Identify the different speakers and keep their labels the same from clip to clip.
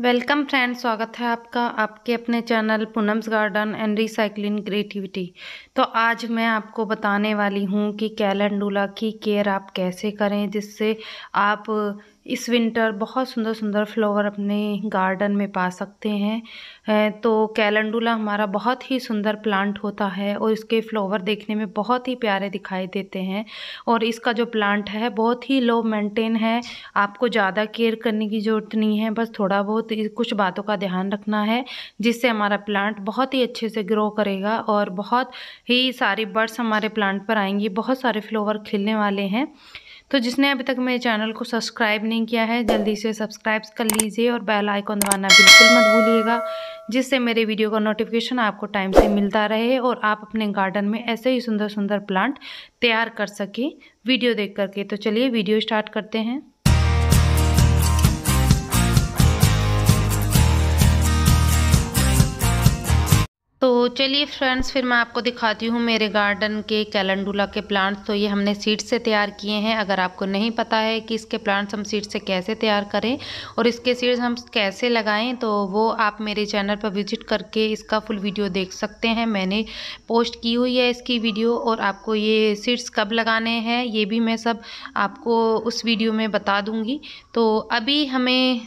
Speaker 1: welcome friend स्वागत है आपका आपके अपने channel Poonam's garden and recycling creativity तो आज मैं आपको बताने वाली हूँ कि कैलेंडुला की केयर आप कैसे करें जिससे आप इस विंटर बहुत सुंदर सुंदर फ्लावर अपने गार्डन में पा सकते हैं तो कैलेंडुला हमारा बहुत ही सुंदर प्लांट होता है और इसके फ्लावर देखने में बहुत ही प्यारे दिखाई देते हैं और इसका जो प्लांट है बहुत ही लो मेंटेन है आपको ज़्यादा केयर करने की ज़रूरत नहीं है बस थोड़ा बहुत कुछ बातों का ध्यान रखना है जिससे हमारा प्लांट बहुत ही अच्छे से ग्रो करेगा और बहुत ही सारी बर्ड्स हमारे प्लांट पर आएंगी बहुत सारे फ्लोवर खिलने वाले हैं तो जिसने अभी तक मेरे चैनल को सब्सक्राइब नहीं किया है जल्दी से सब्सक्राइब कर लीजिए और बेल आइकॉन दबाना बिल्कुल मत भूलिएगा जिससे मेरे वीडियो का नोटिफिकेशन आपको टाइम से मिलता रहे और आप अपने गार्डन में ऐसे ही सुंदर सुंदर प्लांट तैयार कर सकें वीडियो देख करके तो चलिए वीडियो स्टार्ट करते हैं तो चलिए फ्रेंड्स फिर मैं आपको दिखाती हूँ मेरे गार्डन के कैलेंडुला के प्लांट्स तो ये हमने सीड से तैयार किए हैं अगर आपको नहीं पता है कि इसके प्लांट्स हम सीड से कैसे तैयार करें और इसके सीड्स हम कैसे लगाएं तो वो आप मेरे चैनल पर विजिट करके इसका फुल वीडियो देख सकते हैं मैंने पोस्ट की हुई है इसकी वीडियो और आपको ये सीड्स कब लगाने हैं ये भी मैं सब आपको उस वीडियो में बता दूँगी तो अभी हमें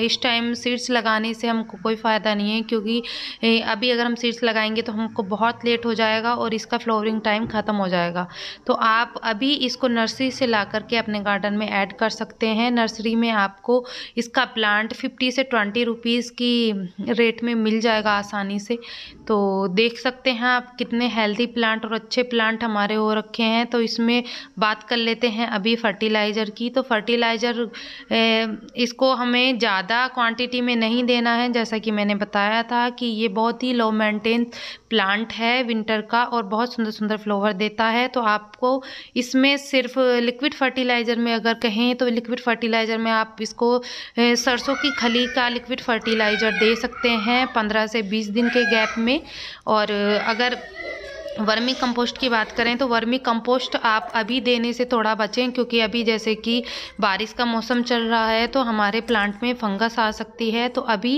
Speaker 1: इस टाइम सीड्स लगाने से हमको कोई फ़ायदा नहीं है क्योंकि अभी अगर हम सीड्स लगाएंगे तो हमको बहुत लेट हो जाएगा और इसका फ्लोरिंग टाइम ख़त्म हो जाएगा तो आप अभी इसको नर्सरी से ला करके अपने गार्डन में ऐड कर सकते हैं नर्सरी में आपको इसका प्लांट फिफ्टी से ट्वेंटी रुपीज़ की रेट में मिल जाएगा आसानी से तो देख सकते हैं आप कितने हेल्दी प्लांट और अच्छे प्लांट हमारे हो रखे हैं तो इसमें बात कर लेते हैं अभी फर्टिलाइज़र की तो फर्टिलाइज़र इसको हमें ज़्यादा क्वान्टिटी में नहीं देना है जैसा कि मैंने बताया था कि ये बहुत ही लो में मेंटेन प्लांट है विंटर का और बहुत सुंदर सुंदर फ्लोवर देता है तो आपको इसमें सिर्फ लिक्विड फर्टिलाइज़र में अगर कहें तो लिक्विड फर्टिलाइज़र में आप इसको सरसों की खली का लिक्विड फर्टिलाइज़र दे सकते हैं पंद्रह से बीस दिन के गैप में और अगर वर्मी कंपोस्ट की बात करें तो वर्मी कंपोस्ट आप अभी देने से थोड़ा बचें क्योंकि अभी जैसे कि बारिश का मौसम चल रहा है तो हमारे प्लांट में फंगस आ सकती है तो अभी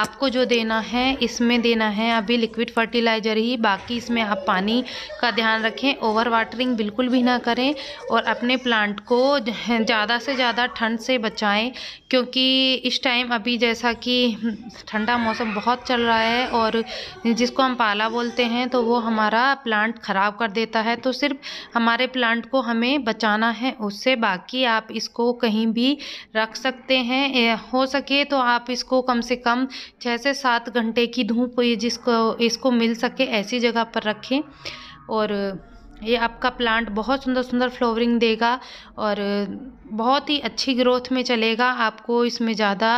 Speaker 1: आपको जो देना है इसमें देना है अभी लिक्विड फर्टिलाइज़र ही बाकी इसमें आप पानी का ध्यान रखें ओवर वाटरिंग बिल्कुल भी ना करें और अपने प्लांट को ज़्यादा से ज़्यादा ठंड से बचाएँ क्योंकि इस टाइम अभी जैसा कि ठंडा मौसम बहुत चल रहा है और जिसको हम पाला बोलते हैं तो वो हमारा प्लांट ख़राब कर देता है तो सिर्फ हमारे प्लांट को हमें बचाना है उससे बाकी आप इसको कहीं भी रख सकते हैं हो सके तो आप इसको कम से कम छः से सात घंटे की धूप जिसको इसको मिल सके ऐसी जगह पर रखें और ये आपका प्लांट बहुत सुंदर सुंदर फ्लोवरिंग देगा और बहुत ही अच्छी ग्रोथ में चलेगा आपको इसमें ज़्यादा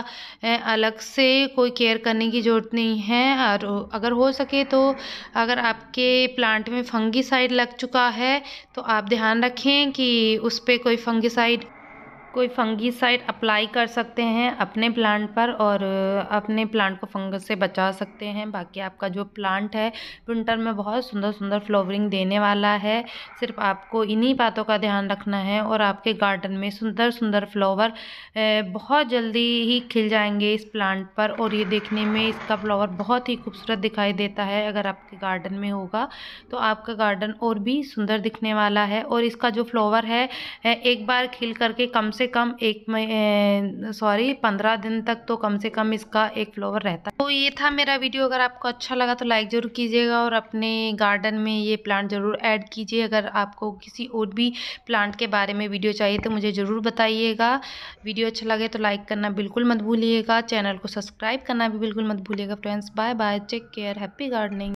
Speaker 1: अलग से कोई केयर करने की ज़रूरत नहीं है और अगर हो सके तो अगर आपके प्लांट में फंगी साइड लग चुका है तो आप ध्यान रखें कि उस पर कोई फंगी साइड कोई फंगीसाइड अप्लाई कर सकते हैं अपने प्लांट पर और अपने प्लांट को फंगस से बचा सकते हैं बाकी आपका जो प्लांट है विंटर में बहुत सुंदर सुंदर फ्लावरिंग देने वाला है सिर्फ आपको इन्हीं बातों का ध्यान रखना है और आपके गार्डन में सुंदर सुंदर फ्लावर बहुत जल्दी ही खिल जाएंगे इस प्लांट पर और ये देखने में इसका फ्लावर बहुत ही खूबसूरत दिखाई देता है अगर आपके गार्डन में होगा तो आपका गार्डन और भी सुंदर दिखने वाला है और इसका जो फ्लावर है एक बार खिल करके कम से से कम एक सॉरी पंद्रह दिन तक तो कम से कम इसका एक फ्लोवर रहता है तो ये था मेरा वीडियो अगर आपको अच्छा लगा तो लाइक ज़रूर कीजिएगा और अपने गार्डन में ये प्लांट ज़रूर ऐड कीजिए अगर आपको किसी और भी प्लांट के बारे में वीडियो चाहिए तो मुझे ज़रूर बताइएगा वीडियो अच्छा लगे तो लाइक करना बिल्कुल मत भूलिएगा चैनल को सब्सक्राइब करना भी बिल्कुल मत भूलिएगा friends bye bye take care happy gardening